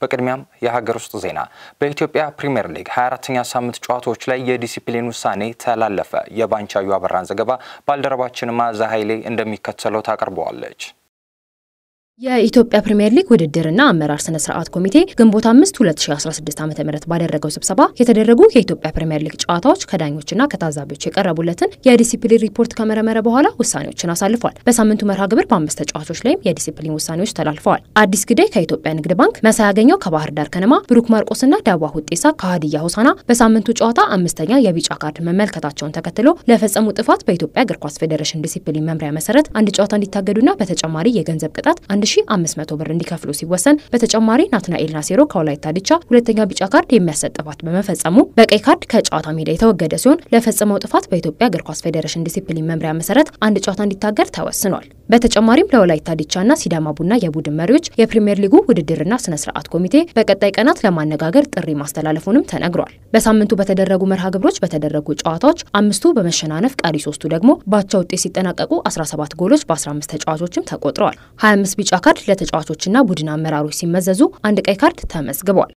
በቅድሚያም የሀገር ውስጥ ዜና። በኢትዮጵያ ፕሪምየር ሊግ 24ኛ ሳምንት ጨዋታዎች ላይ የዲሲፕሊን ውሳኔ ተላለፈ። የባንቻዩ አበራን ዘገባ ባልደረባችን ማዛ ኃይሌ እንደሚከተለው ታቀርበዋለች። የኢትዮጵያ ፕሪምየር ሊግ ውድድርና አመራር ስነ ስርዓት ኮሚቴ ግንቦት አምስት 2016 ዓ ም ባደረገው ስብሰባ የተደረጉ የኢትዮጵያ ፕሪምየር ሊግ ጨዋታዎች ከዳኞችና ከታዛቢዎች የቀረቡለትን የዲሲፕሊን ሪፖርት ከመረመረ በኋላ ውሳኔዎችን አሳልፏል። በሳምንቱ መርሃ ግብር በአምስት ተጫዋቾች ላይም የዲሲፕሊን ውሳኔዎች ተላልፈዋል። አዲስ ግዳይ ከኢትዮጵያ ንግድ ባንክ፣ መሳይ ያገኘው ከባህር ዳር ከነማ፣ ብሩክ ማርቆስና ዳዋ ሁጤሳ ከሀዲያ ሆሳና በሳምንቱ ጨዋታ አምስተኛ የቢጫ ካርድ መመልከታቸውን ተከትሎ ለፈጸሙ ጥፋት በኢትዮጵያ እግር ኳስ ፌዴሬሽን ዲሲፕሊን መምሪያ መሰረት አንድ ጨዋታ እንዲታገዱና በተጨማሪ የገንዘብ ቅጣት 1 1500 ብር እንዲከፍሉ ሲወሰን በተጨማሪ ናትናኤል ናሴሮ ከወላይታ ዲቻ ሁለተኛ ቢጫ ካርድ የሚያሰጥ ጥፋት በመፈጸሙ በቀይ ካርድ ከጨዋታ ሜዳ የተወገደ ሲሆን ለፈጸመው ጥፋት በኢትዮጵያ እግር ኳስ ፌዴሬሽን ዲሲፕሊን መምሪያ መሰረት አንድ ጨዋታ እንዲታገድ ተወስኗል። በተጨማሪም ለወላይታ ዲቻና ሲዳማ ቡና የቡድን መሪዎች የፕሪምየር ሊጉ ውድድርና ስነ ስርዓት ኮሚቴ በቀጣይ ቀናት ለማነጋገር ጥሪ ማስተላለፉንም ተነግሯል። በሳምንቱ በተደረጉ መርሃ ግብሮች በተደረጉ ጨዋታዎች አምስቱ በመሸናነፍ ቀሪ ሶስቱ ደግሞ በአቻ ውጤት ሲጠናቀቁ 17 ጎሎች በ15 ተጫዋቾችም ተቆጥረዋል። 25 ቢጫ ቢጫ ካርድ ለተጫዋቾችና ቡድን አመራሮች ሲመዘዙ አንድ ቀይ ካርድ ተመዝግቧል።